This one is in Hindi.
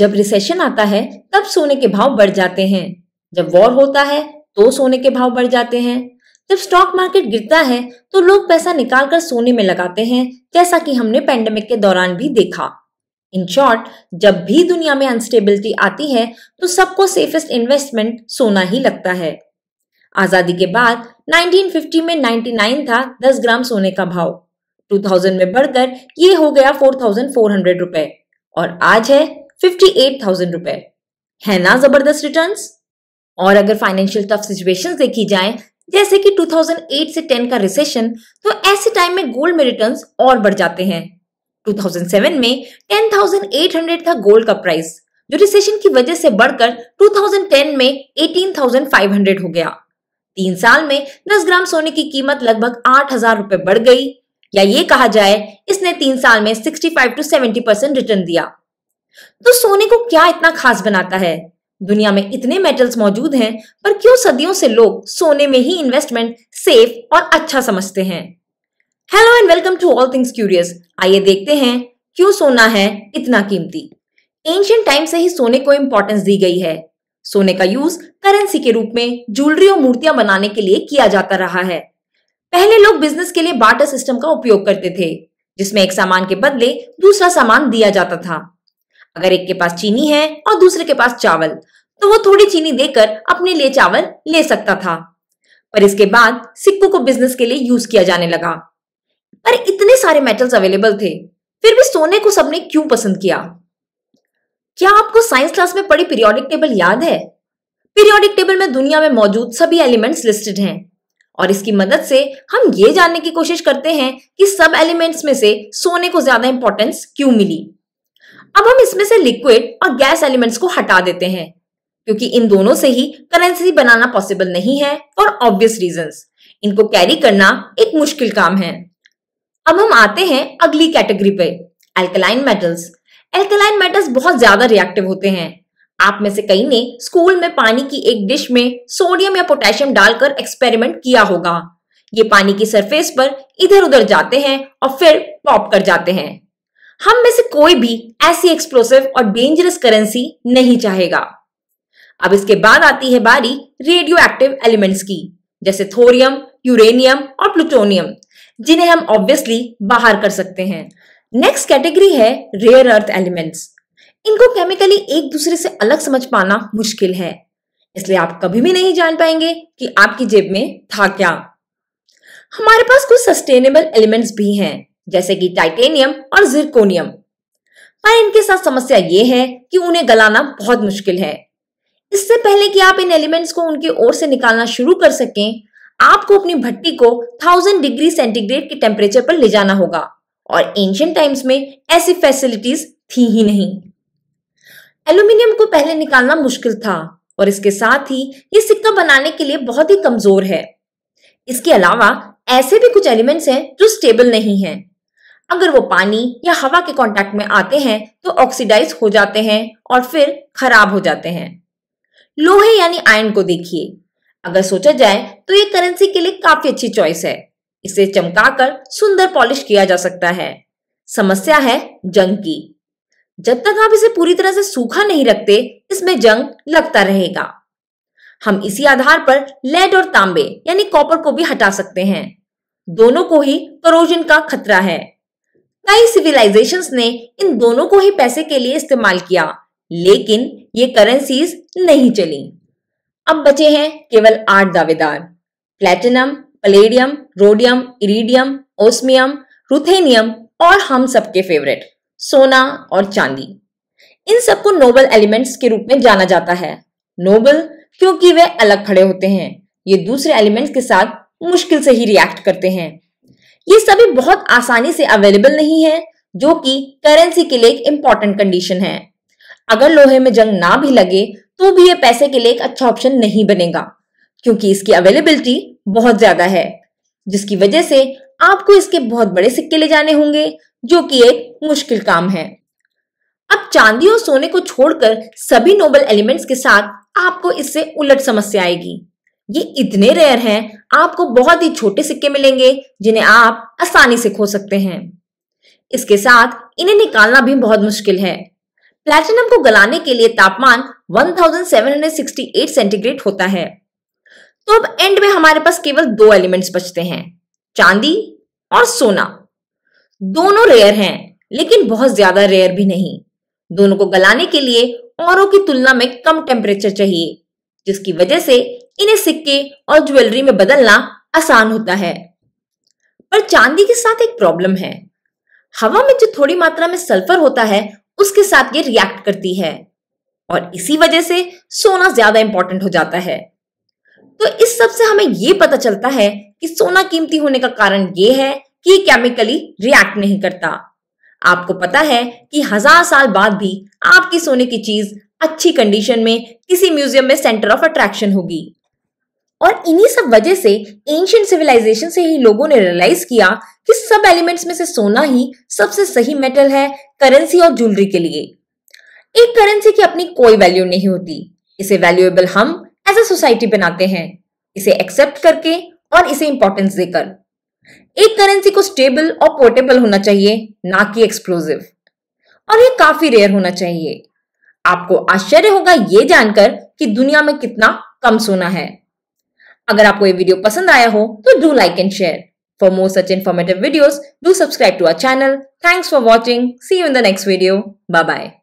जब रिसेशन आता है तब सोने के भाव बढ़ जाते हैं जब वॉर होता है तो सोने के भाव बढ़ जाते हैं जब स्टॉक मार्केट गिरता है तो लोग पैसा निकाल कर सोने में लगाते हैं जैसा कि हमने पेंडेमिक के दौरान भी देखा इन शॉर्ट जब भी दुनिया में अनस्टेबिलिटी आती है तो सबको सेफेस्ट इन्वेस्टमेंट सोना ही लगता है आजादी के बाद 1950 में 99 था 10 ग्राम सोने का भाव 2000 में बढ़कर ये हो गया 4,400 रुपए और आज है 58,000 रुपए है ना जबरदस्त रिटर्न्स और अगर फाइनेंशियल टफ सिचुएशंस देखी जाए जैसे कि 2008 से 10 का रिसेशन तो ऐसे टाइम में गोल्ड में रिटर्न्स और बढ़ जाते हैं 2007 में 10,800 था गोल्ड का प्राइस जो रिसेशन की वजह से बढ़कर 2010 में 18,500 हो गया तीन साल में 10 ग्राम सोने की कीमत लगभग आठ रुपए बढ़ गई या ये कहा जाए इसने तीन साल में 65 टू 70 परसेंट रिटर्न दिया तो सोने को क्या इतना खास बनाता है दुनिया में इतने मेटल्स मौजूद हैं पर क्यों सदियों से लोग सोने में ही इन्वेस्टमेंट सेफ और अच्छा समझते हैं hello and welcome to all things curious आइए देखते हैं क्यों सोना है इतना कीमती एंशियंट टाइम से ही सोने को इंपॉर्टेंस दी गई है सोने का यूज करेंसी के रूप में ज्वेलरी और मूर्तियां बनाने के लिए किया जाता रहा है पहले लोग बिजनेस के लिए बाटर सिस्टम का उपयोग करते थे जिसमें एक सामान के बदले दूसरा सामान दिया जाता था अगर एक के पास चीनी है और दूसरे के पास चावल तो वो थोड़ी चीनी देकर अपने लिए चावल ले सकता था पर इसके बाद सिक्कों को बिजनेस के लिए यूज किया जाने लगा पर इतने सारे मेटल्स अवेलेबल थे फिर भी सोने को सबने क्यों पसंद किया क्या आपको साइंस क्लास में पढ़ी पीरियोडिक टेबल याद है पीरियोडिक टेबल में दुनिया में मौजूद सभी एलिमेंट्स लिस्टेड हैं और इसकी मदद से हम ये जानने की कोशिश करते हैं कि सब एलिमेंट्स में से सोने को ज्यादा इंपॉर्टेंस क्यों मिली अब हम इसमें से लिक्विड और गैस एलिमेंट्स को हटा देते हैं क्योंकि इन दोनों से ही करेंसी बनाना पॉसिबल नहीं है फॉर ऑब्वियस रीजन इनको कैरी करना एक मुश्किल काम है अब हम आते हैं अगली कैटेगरी पे एल्कलाइन मेटल्स एल्कलाइन मेटल्स बहुत ज्यादा रिएक्टिव होते हैं आप में से कई ने स्कूल में पानी की एक डिश में सोडियम या पोटेशियम डालकर एक्सपेरिमेंट किया होगा ये पानी की सरफेस पर इधर उधर जाते हैं और फिर पॉप कर जाते हैं हम में से कोई भी ऐसी एक्सप्लोसिव और डेंजरस करेंसी नहीं चाहेगा अब इसके बाद आती है बारी रेडियो एक्टिव एलिमेंट्स की जैसे थोरियम यूरेनियम और प्लूटोनियम जिन्हें हम ऑब्वियसली बाहर कर सकते हैं नेक्स्ट कैटेगरी है रेयर अर्थ एलिमेंट्स इनको केमिकली एक दूसरे से अलग समझ पाना मुश्किल है इसलिए आप कभी भी नहीं जान पाएंगे कि आपकी जेब में था क्या हमारे पास कुछ सस्टेनेबल एलिमेंट्स भी हैं जैसे कि टाइटेनियम और जिरकोनियम पर इनके साथ समस्या ये है कि उन्हें गलाना बहुत मुश्किल है इससे पहले कि आप इन एलिमेंट्स को उनके ओर से निकालना शुरू कर सकें आपको अपनी भट्टी को थाउजेंड डिग्री सेंटीग्रेड के टेम्परेचर पर ले जाना होगा और एंशियंट टाइम्स में ऐसी फैसिलिटीज थी ही नहीं एल्यूमिनियम को पहले निकालना मुश्किल था और इसके साथ ही ये सिक्का बनाने के लिए बहुत ही कमजोर है इसके अलावा ऐसे भी कुछ एलिमेंट्स हैं जो स्टेबल नहीं हैं। अगर वो पानी या हवा के कांटेक्ट में आते हैं तो ऑक्सीडाइज हो जाते हैं और फिर खराब हो जाते हैं लोहे यानी आयन को देखिए अगर सोचा जाए तो ये करेंसी के लिए काफी अच्छी चॉइस है इसे चमकाकर सुंदर पॉलिश किया जा सकता है समस्या है जंग की जब तक आप इसे पूरी तरह से सूखा नहीं रखते इसमें जंग लगता रहेगा हम इसी आधार पर लेड और तांबे यानी कॉपर को भी हटा सकते हैं दोनों को ही करोजन का खतरा है कई सिविलाइजेशंस ने इन दोनों को ही पैसे के लिए इस्तेमाल किया लेकिन ये करेंसीज नहीं चली अब बचे हैं केवल आठ दावेदार platinum palladium rhodium iridium osmium ruthenium और हम सबके फेवरेट सोना और चांदी इन सबको नोबल एलिमेंट्स के रूप में जाना जाता है नोबल क्योंकि वे अलग खड़े होते हैं ये दूसरे एलिमेंट्स के साथ मुश्किल से ही रिएक्ट करते हैं ये सभी बहुत आसानी से अवेलेबल नहीं है जो कि करेंसी के लिए एक इंपॉर्टेंट कंडीशन है अगर लोहे में जंग ना भी लगे तो भी ये पैसे के लिए एक अच्छा ऑप्शन नहीं बनेगा क्योंकि इसकी अवेलेबिलिटी बहुत ज्यादा है जिसकी वजह से आपको इसके बहुत बड़े सिक्के ले जाने होंगे जो कि एक मुश्किल काम है अब चांदी और सोने को छोड़कर सभी नोबल एलिमेंट्स के साथ आपको इससे उलट समस्या आएगी ये इतने रेयर हैं आपको बहुत ही छोटे सिक्के मिलेंगे जिन्हें आप आसानी से खो सकते हैं इसके साथ इन्हें निकालना भी बहुत मुश्किल है प्लैटिनम को गलाने के लिए तापमान 1768 सेंटीग्रेड होता है तो अब एंड में हमारे पास केवल दो एलिमेंट्स बचते हैं चांदी और सोना दोनों रेयर हैं लेकिन बहुत ज्यादा रेयर भी नहीं दोनों को गलाने के लिए औरों की तुलना में कम टेम्परेचर चाहिए जिसकी वजह से इन्हें सिक्के और ज्वेलरी में बदलना आसान होता है पर चांदी के साथ एक प्रॉब्लम है हवा में जो थोड़ी मात्रा में सल्फर होता है उसके साथ ये रिएक्ट करती है और इसी वजह से सोना ज्यादा इंपॉर्टेंट हो जाता है तो इस सब से हमें ये पता चलता है कि सोना कीमती होने का कारण ये है कि ये केमिकली रिएक्ट नहीं करता आपको पता है कि हजार साल बाद भी आपकी सोने की चीज अच्छी कंडीशन में किसी म्यूजियम में सेंटर ऑफ अट्रैक्शन होगी और इन्हीं सब वजह से एंशियंट सिविलाइजेशन से ही लोगों ने रियलाइज किया कि सब एलिमेंट्स में से सोना ही सबसे सही मेटल है करेंसी और ज्वेलरी के लिए एक करेंसी की अपनी कोई वैल्यू नहीं होती इसे वैल्यूएबल हम एज अ सोसाइटी बनाते हैं इसे एक्सेप्ट करके और इसे इंपॉर्टेंस देकर एक करेंसी को स्टेबल और पोर्टेबल होना चाहिए ना कि एक्सप्लोजिव और ये काफी रेयर होना चाहिए आपको आश्चर्य होगा ये जानकर कि दुनिया में कितना कम सोना है अगर आपको ये वीडियो पसंद आया हो तो do like and share for more such informative video do subscribe to our channel thanks for watching see you in the next video bye bye